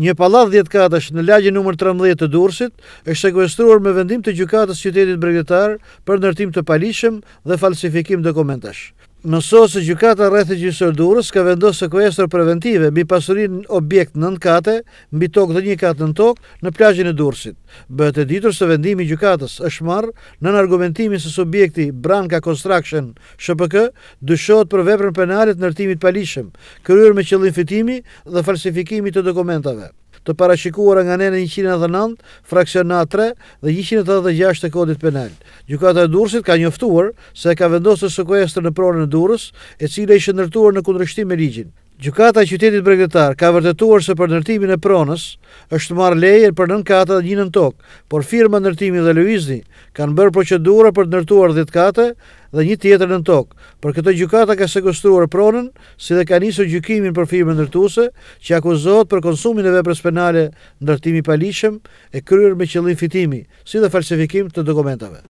Një pallat 10 katësh në lagjë numër 13 të Durrësit është sekuestruar me vendim të gjykatës së qytetit bregdetar për ndërtim të palishëm dhe falsifikim dokumentash. Nësot gjukata rreth e gjysër durës ka vendosë se preventive mi pasurin objekt nën kate, mi tokë dhe një katë në tokë në plajgjën e durësit. Bëhet e ditur se vendimi gjukatas është marë në në se subjekti Branka Construction Shpk dëshot për veprën penalit nërtimit palishëm, kërur me qëllin fitimi dhe falsifikimi të dokumentave të parashikuara nga nene 109, fraksiona 3 dhe 186 të kodit penal. Gjykata e Durrësit ka njoftuar se ka vendosur sekuestrën në pronën e Durrës, e cila ishte ndërtuar në kundërshtim me ligjin. Gjukata e qytetit bregdetar ka vërtetuar se për nërtimin e pronës është marrë leje për nën kata dhe një në tokë, por firma nërtimi dhe Luizni kanë bërë procedura për nërtuar dhe të kate dhe një tjetër në tokë. Për këto gjukata ka sekustruar pronën si dhe ka njësë gjukimin për firma nërtuse që akuzot për konsumin e vepres penale nërtimi palishem e kryrë me qëllim fitimi si dhe falsifikim të dokumentave.